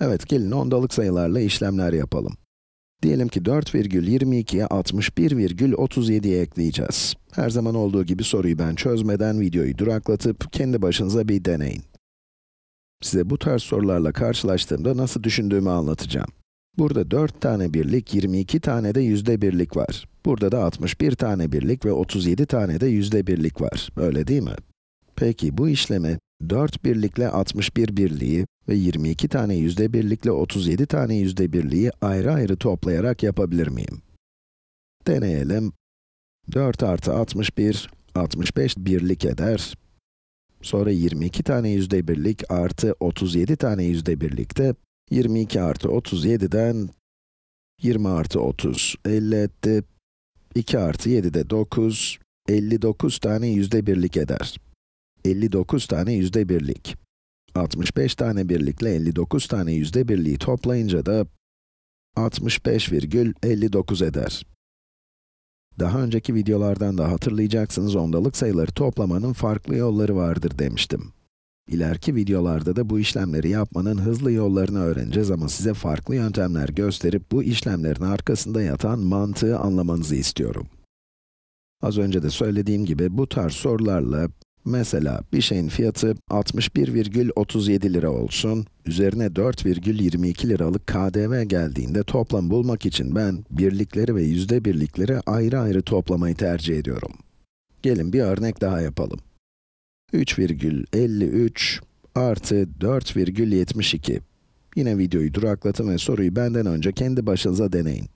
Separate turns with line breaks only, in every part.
Evet, gelin ondalık sayılarla işlemler yapalım. Diyelim ki 4,22'ye 61,37'ye ekleyeceğiz. Her zaman olduğu gibi soruyu ben çözmeden videoyu duraklatıp kendi başınıza bir deneyin. Size bu tarz sorularla karşılaştığımda nasıl düşündüğümü anlatacağım. Burada 4 tane birlik, 22 tane de yüzde birlik var. Burada da 61 tane birlik ve 37 tane de yüzde birlik var. Öyle değil mi? Peki bu işlemi 4 birlikle 61 birliği ve 22 tane yüzde birlikle 37 tane yüzde birliği ayrı ayrı toplayarak yapabilir miyim? Deneyelim. 4 artı 61, 65 birlik eder. Sonra 22 tane yüzde birlik artı 37 tane yüzde birlikte 22 artı 37'den 20 artı 30, 50 etti. 2 artı 7 de 9, 59 tane yüzde birlik eder. 59 tane yüzde birlik. 65 tane birlikle 59 tane yüzde birliği toplayınca da 65,59 eder. Daha önceki videolardan da hatırlayacaksınız ondalık sayıları toplamanın farklı yolları vardır demiştim. İleriki videolarda da bu işlemleri yapmanın hızlı yollarını öğreneceğiz ama size farklı yöntemler gösterip bu işlemlerin arkasında yatan mantığı anlamanızı istiyorum. Az önce de söylediğim gibi bu tarz sorularla Mesela bir şeyin fiyatı 61,37 lira olsun, üzerine 4,22 liralık KDV geldiğinde toplam bulmak için ben birlikleri ve yüzde birlikleri ayrı ayrı toplamayı tercih ediyorum. Gelin bir örnek daha yapalım. 3,53 artı 4,72. Yine videoyu duraklatın ve soruyu benden önce kendi başınıza deneyin.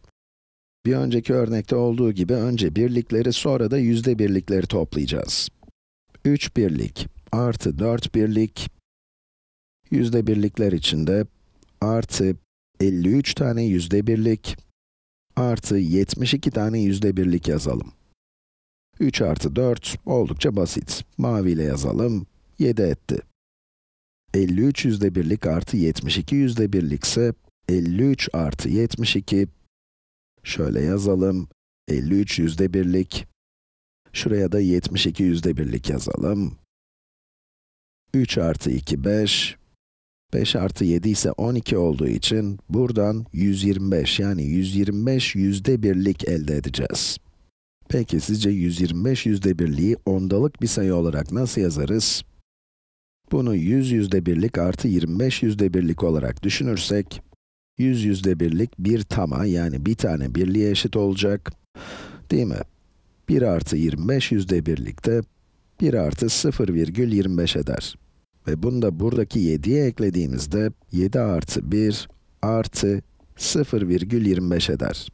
Bir önceki örnekte olduğu gibi önce birlikleri sonra da yüzde birlikleri toplayacağız. 3 birlik artı 4 birlik, yüzde birlikler içinde artı 53 tane yüzde birlik artı 72 tane yüzde birlik yazalım. 3 artı 4 oldukça basit. Mavi ile yazalım, 7 etti. 53 yüzde birlik artı 72 yüzde birlik ise 53 artı 72. Şöyle yazalım, 53 yüzde birlik Şuraya da 72 yüzde birlik yazalım. 3 artı 2, 5. 5 artı 7 ise 12 olduğu için buradan 125 yani 125 yüzde birlik elde edeceğiz. Peki sizce 125 yüzde birliği ondalık bir sayı olarak nasıl yazarız? Bunu 100 yüzde birlik artı 25 yüzde birlik olarak düşünürsek, 100 yüzde birlik bir tama yani bir tane birliğe eşit olacak, değil mi? 1 artı 25 yüzde birlikte 1 artı 0,25 eder. Ve bunu da buradaki 7'ye eklediğimizde 7 artı 1 artı 0,25 eder.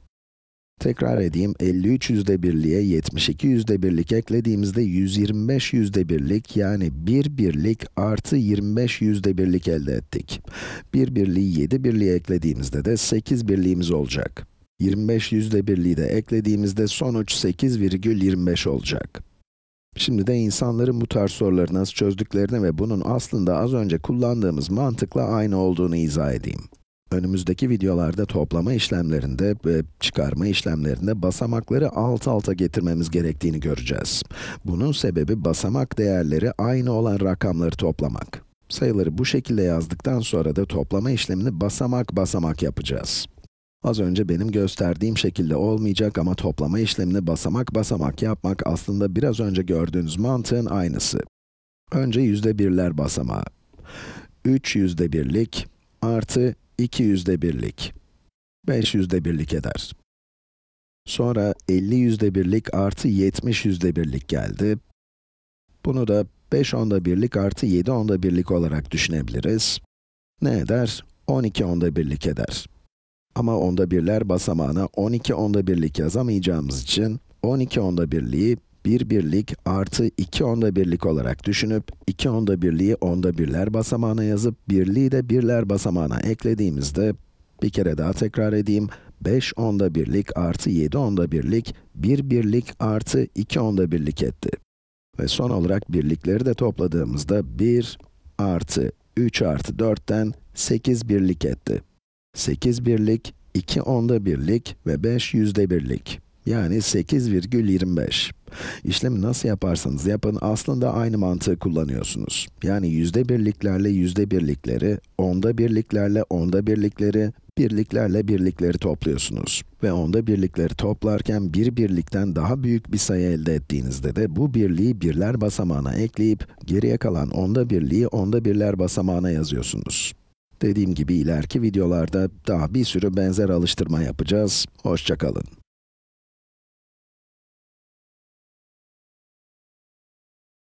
Tekrar edeyim, 53 yüzde birliğe 72 yüzde birlik eklediğimizde 125 yüzde birlik yani 1 birlik artı 25 yüzde birlik elde ettik. 1 birliği 7 birliğe eklediğimizde de 8 birliğimiz olacak. 25 yüzde birliği de eklediğimizde sonuç 8,25 olacak. Şimdi de insanların bu tarz soruları nasıl çözdüklerini ve bunun aslında az önce kullandığımız mantıkla aynı olduğunu izah edeyim. Önümüzdeki videolarda toplama işlemlerinde ve çıkarma işlemlerinde basamakları alt alta getirmemiz gerektiğini göreceğiz. Bunun sebebi basamak değerleri aynı olan rakamları toplamak. Sayıları bu şekilde yazdıktan sonra da toplama işlemini basamak basamak yapacağız. Az önce benim gösterdiğim şekilde olmayacak ama toplama işlemini basamak basamak yapmak aslında biraz önce gördüğünüz mantığın aynısı. Önce yüzde birler basamağı. 3 yüzde birlik artı 2 yüzde birlik. 5 yüzde birlik eder. Sonra 50 yüzde birlik artı 70 yüzde birlik geldi. Bunu da 5 onda birlik artı 7 onda birlik olarak düşünebiliriz. Ne eder? 12 onda birlik eder. Ama onda birler basamağına 12 onda birlik yazamayacağımız için 12 onda birliği 1 birlik artı 2 onda birlik olarak düşünüp 2 onda birliği onda birler basamağına yazıp birliği de birler basamağına eklediğimizde bir kere daha tekrar edeyim. 5 onda birlik artı 7 onda birlik 1 birlik artı 2 onda birlik etti. Ve son olarak birlikleri de topladığımızda 1 artı 3 artı 4'ten 8 birlik etti. 8 birlik, 2 onda birlik ve 5 yüzde birlik. Yani 8,25. İşlemi nasıl yaparsanız yapın, aslında aynı mantığı kullanıyorsunuz. Yani yüzde birliklerle yüzde birlikleri, onda birliklerle onda birlikleri, birliklerle birlikleri topluyorsunuz. Ve onda birlikleri toplarken bir birlikten daha büyük bir sayı elde ettiğinizde de bu birliği birler basamağına ekleyip, geriye kalan onda birliği onda birler basamağına yazıyorsunuz. Dediğim gibi ileriki videolarda daha bir sürü benzer alıştırma yapacağız. Hoşçakalın.